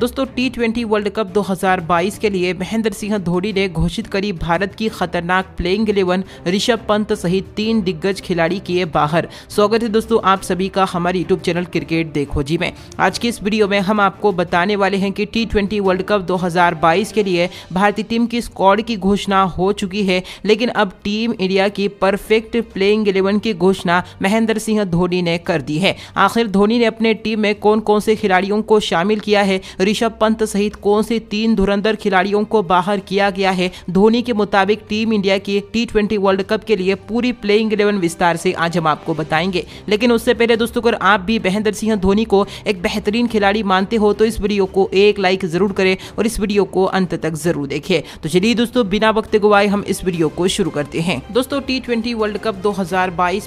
दोस्तों T world cup 2022 के लिए महेंद्र सिंह धोनी ने घोषित करी भारत की खतरनाक प्लेइंग इलेवन ऋषभ पंत सहित तीन दिग्गज खिलाड़ी किए बाहर स्वागत है दोस्तों आप सभी का हमारे यूट्यूब चैनल क्रिकेट देखो जी में आज की इस वीडियो में हम आपको बताने वाले हैं कि टी वर्ल्ड कप दो के लिए भारतीय टीम की स्कॉड की घोषणा हो चुकी है लेकिन अब टीम इंडिया की परफेक्ट प्लेइंग इलेवन की घोषणा महेंद्र सिंह धोनी ने कर दी है आखिर धोनी ने अपने टीम में कौन कौन से खिलाड़ियों को शामिल किया है ऋषभ पंत सहित कौन से तीन धुरंधर खिलाड़ियों को बाहर किया गया है धोनी के मुताबिक टीम इंडिया की टी ट्वेंटी वर्ल्ड कप के लिए पूरी प्लेइंग इलेवन विस्तार से आज हम आपको बताएंगे लेकिन उससे पहले दोस्तों अगर आप भी महेंद्र सिंह धोनी को एक बेहतरीन खिलाड़ी मानते हो तो इस वीडियो को एक लाइक जरूर करें और इस वीडियो को अंत तक जरूर देखें तो चलिए दोस्तों बिना वक्त गुवाए हम इस वीडियो को शुरू करते हैं दोस्तों टी वर्ल्ड कप दो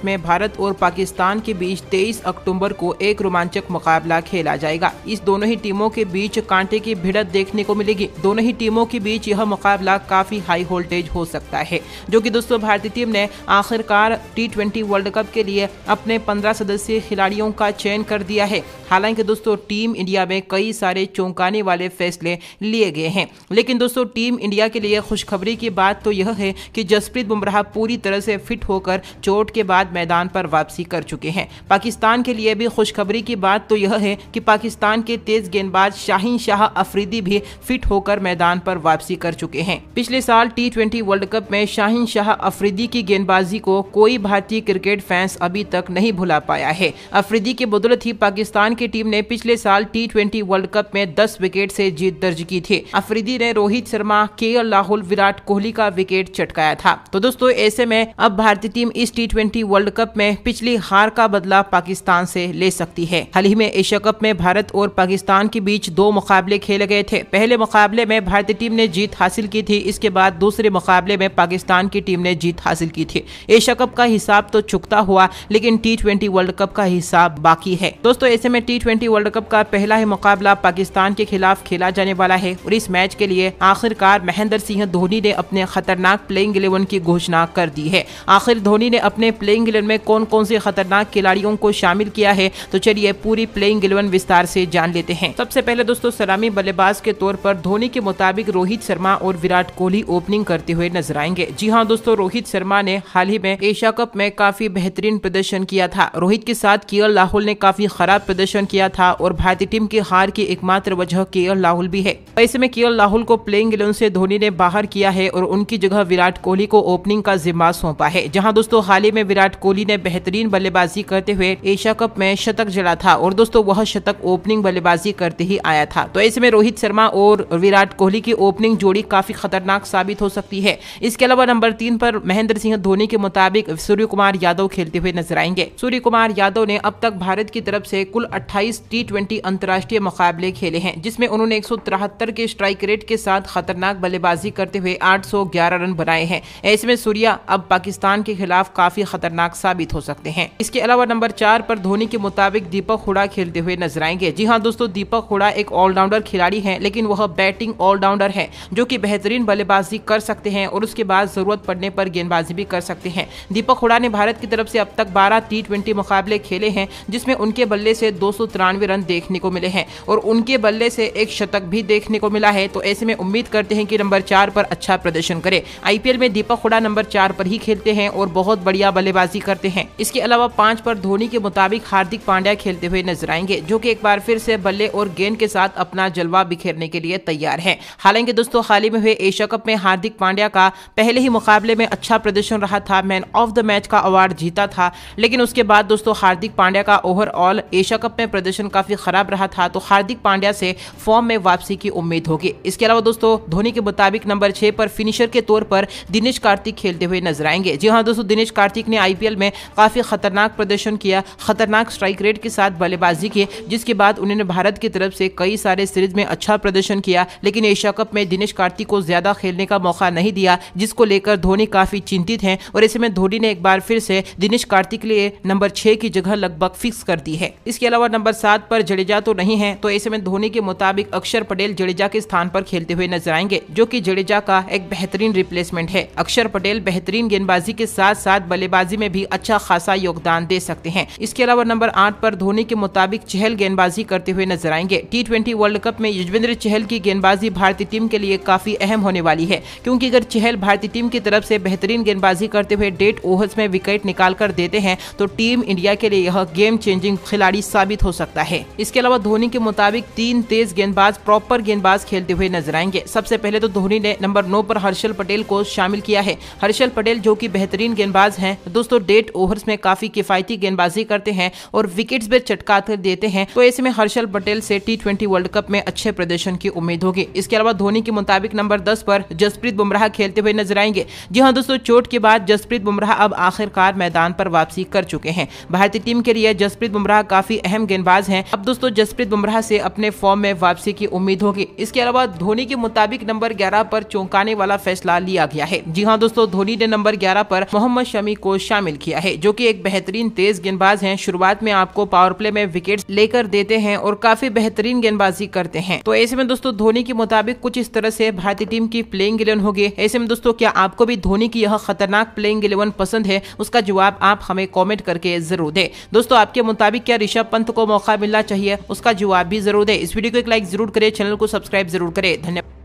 में भारत और पाकिस्तान के बीच तेईस अक्टूबर को एक रोमांचक मुकाबला खेला जाएगा इस दोनों ही टीमों के बीच बीच कांटे की भिड़त देखने को मिलेगी दोनों ही टीमों के बीच यह मुकाबला काफी हाई वोल्टेज हो सकता है जो कि दोस्तों भारतीय टीम ने आखिरकार टी वर्ल्ड कप के लिए अपने पंद्रह सदस्यीय खिलाड़ियों का चयन कर दिया है हालांकि दोस्तों टीम इंडिया में कई सारे चौंकाने वाले फैसले लिए गए हैं लेकिन दोस्तों टीम इंडिया के लिए खुशखबरी की बात तो यह है कि जसप्रीत बुमराह पूरी तरह से फिट होकर चोट के बाद मैदान पर वापसी कर चुके हैं पाकिस्तान के लिए भी खुशखबरी की बात तो यह है कि पाकिस्तान के तेज गेंदबाज शाह शाहीन शाह अफरीदी भी फिट होकर मैदान पर वापसी कर चुके हैं पिछले साल टी ट्वेंटी वर्ल्ड कप में शाहीन शाह अफरीदी की गेंदबाजी को कोई भारतीय क्रिकेट फैंस अभी तक नहीं भुला पाया है अफरीदी के बदौलत ही पाकिस्तान की टीम ने पिछले साल टी ट्वेंटी वर्ल्ड कप में दस विकेट ऐसी जीत दर्ज की थी अफरीदी ने रोहित शर्मा के राहुल विराट कोहली का विकेट चटकाया था तो दोस्तों ऐसे में अब भारतीय टीम इस टी ट्वेंटी वर्ल्ड कप में पिछली हार का बदला पाकिस्तान से ले सकती है हाल ही में एशिया कप में भारत और पाकिस्तान के बीच दो मुकाबले खेले गए थे पहले मुकाबले में भारतीय टीम ने जीत हासिल की थी इसके बाद दूसरे मुकाबले में पाकिस्तान की टीम ने जीत हासिल की थी एशिया कप का हिसाब तो चुकता हुआ लेकिन टी वर्ल्ड कप का हिसाब बाकी है दोस्तों ऐसे में टी वर्ल्ड कप का पहला ही मुकाबला पाकिस्तान के खिलाफ खेला जाने वाला है और इस मैच के लिए आखिरकार महेंद्र सिंह धोनी ने अपने खतरनाक प्लेइंग इलेवन की घोषणा कर दी है आखिर धोनी ने अपने प्लेइंग इलेवन में कौन कौन से खतरनाक खिलाड़ियों को शामिल किया है तो चलिए पूरी प्लेइंग इलेवन विस्तार से जान लेते हैं सबसे पहले दोस्तों दोस्तों सलामी बल्लेबाज के तौर पर धोनी के मुताबिक रोहित शर्मा और विराट कोहली ओपनिंग करते हुए नजर आएंगे जी हाँ दोस्तों रोहित शर्मा ने हाल ही में एशिया कप में काफी बेहतरीन प्रदर्शन किया था रोहित के साथ के राहुल ने काफी खराब प्रदर्शन किया था और भारतीय टीम की हार की एकमात्र वजह के राहुल भी है ऐसे में के राहुल को प्लेइंग इलेवन से धोनी ने बाहर किया है और उनकी जगह विराट कोहली को ओपनिंग का जिम्मा सौंपा है जहां दोस्तों हाल ही में विराट कोहली ने बेहतरीन बल्लेबाजी करते हुए एशिया कप में शतक जड़ा था और दोस्तों वह शतक ओपनिंग बल्लेबाजी करते ही आया था तो ऐसे में रोहित शर्मा और विराट कोहली की ओपनिंग जोड़ी काफ़ी खतरनाक साबित हो सकती है इसके अलावा नंबर तीन पर महेंद्र सिंह धोनी के मुताबिक सूर्य कुमार यादव खेलते हुए नजर आएंगे सूर्य कुमार यादव ने अब तक भारत की तरफ से कुल 28 टी ट्वेंटी अंतर्राष्ट्रीय मुकाबले खेले हैं जिसमें उन्होंने एक के स्ट्राइक रेट के साथ खतरनाक बल्लेबाजी करते हुए 811 रन बनाए हैं ऐसे में सूर्या अब पाकिस्तान के खिलाफ काफी खतरनाक साबित हो सकते हैं इसके अलावा नंबर चार पर धोनी के मुताबिक दीपक हुडा खेलते हुए नजर आएंगे जी हाँ दोस्तों दीपक हुडा एक ऑलराउंडर खिलाड़ी हैं लेकिन वह बैटिंग ऑलराउंडर हैं जो कि बेहतरीन बल्लेबाजी कर सकते हैं और उसके बाद ज़रूरत पड़ने पर गेंदबाजी भी कर सकते हैं दीपक हुडा ने भारत की तरफ से अब तक बारह टी मुकाबले खेले हैं जिसमें उनके बल्ले से दो रन देखने को मिले हैं और उनके बल्ले से एक शतक भी देखने को मिला है तो ऐसे में उम्मीद करते हैं कि नंबर चार पर अच्छा प्रदर्शन करे आईपीएल में दीपक हुडा नंबर चार पर ही खेलते हैं और बहुत बढ़िया बल्लेबाजी करते हैं इसके अलावा पांच पर धोनी के मुताबिक हार्दिक पांड्या खेलते हुए नजर आएंगे जो कि एक बार फिर से बल्ले और गेंद के साथ साथ अपना जलवा बिखेरने के लिए तैयार है हालांकि दोस्तों हाल ही में हुए एशिया कप में हार्दिक पांड्या का पहले ही मुकाबले में अच्छा प्रदर्शन रहा था मैन ऑफ द मैच का अवार्ड जीता था लेकिन उसके बाद दोस्तों हार्दिक पांड्या का ओवरऑल एशिया कप में प्रदर्शन काफी खराब रहा था तो हार्दिक पांड्या से फॉर्म में वापसी की उम्मीद होगी इसके अलावा दोस्तों धोनी के मुताबिक नंबर छह पर फिनिशर के तौर पर दिनेश कार्तिक खेलते हुए नजर आएंगे जी हाँ दोस्तों दिनेश कार्तिक ने आईपीएल में काफी खतरनाक प्रदर्शन किया खतरनाक स्ट्राइक रेट के साथ बल्लेबाजी की जिसके बाद उन्होंने भारत की तरफ से कई कई सारे सीरीज में अच्छा प्रदर्शन किया लेकिन एशिया कप में दिनेश कार्तिक को ज्यादा खेलने का मौका नहीं दिया जिसको लेकर धोनी काफी चिंतित हैं और ऐसे में धोनी ने एक बार फिर से दिनेश कार्तिक के लिए नंबर छह की जगह लगभग फिक्स कर दी है इसके अलावा नंबर सात पर जडेजा तो नहीं है तो ऐसे में धोनी के मुताबिक अक्षर पटेल जडेजा के स्थान पर खेलते हुए नजर आएंगे जो की जडेजा का एक बेहतरीन रिप्लेसमेंट है अक्षर पटेल बेहतरीन गेंदबाजी के साथ साथ बल्लेबाजी में भी अच्छा खासा योगदान दे सकते हैं इसके अलावा नंबर आठ पर धोनी के मुताबिक चहल गेंदबाजी करते हुए नजर आएंगे टी टी वर्ल्ड कप में युजवेंद्र चहल की गेंदबाजी भारतीय टीम के लिए काफी अहम होने वाली है क्योंकि अगर चहल भारतीय टीम की तरफ से बेहतरीन गेंदबाजी करते हुए डेट ओवर्स में विकेट निकाल कर देते हैं तो टीम इंडिया के लिए यह गेम चेंजिंग खिलाड़ी साबित हो सकता है इसके अलावा धोनी के मुताबिक तीन तेज गेंदबाज प्रॉपर गेंदबाज खेलते हुए नजर आएंगे सबसे पहले तो धोनी ने नंबर नौ पर हर्षल पटेल को शामिल किया है हर्षल पटेल जो की बेहतरीन गेंदबाज है दोस्तों डेट ओवर्स में काफी किफायती गेंदबाजी करते हैं और विकेट्स भी चटका देते हैं तो ऐसे में हर्षल पटेल से टी वर्ल्ड कप में अच्छे प्रदर्शन की उम्मीद होगी इसके अलावा धोनी के मुताबिक नंबर दस पर जसप्रीत बुमराह खेलते हुए नजर आएंगे जी हाँ दोस्तों चोट के बाद जसप्रीत बुमराह अब आखिरकार मैदान पर वापसी कर चुके हैं भारतीय टीम के लिए जसप्रीत बुमराह काफी अहम गेंदबाज हैं अब दोस्तों जसप्रीत बुमराह से अपने फॉर्म में वापसी की उम्मीद होगी इसके अलावा धोनी के मुताबिक नंबर ग्यारह पर चौंकाने वाला फैसला लिया गया है जी हाँ दोस्तों धोनी ने नंबर ग्यारह पर मोहम्मद शमी को शामिल किया है जो की एक बेहतरीन तेज गेंदबाज है शुरुआत में आपको पावर प्ले में विकेट लेकर देते हैं और काफी बेहतरीन गेंदबाज गेंदबाजी करते हैं तो ऐसे में दोस्तों धोनी के मुताबिक कुछ इस तरह से भारतीय टीम की प्लेइंग इलेवन होगी ऐसे में दोस्तों क्या आपको भी धोनी की यह खतरनाक प्लेइंग इलेवन पसंद है उसका जवाब आप हमें कॉमेंट करके जरूर दे दोस्तों आपके मुताबिक क्या ऋषभ पंत को मौका मिलना चाहिए उसका जवाब भी जरूर दे इस वीडियो को एक लाइक जरूर करें चैनल को सब्सक्राइब जरूर करे धन्यवाद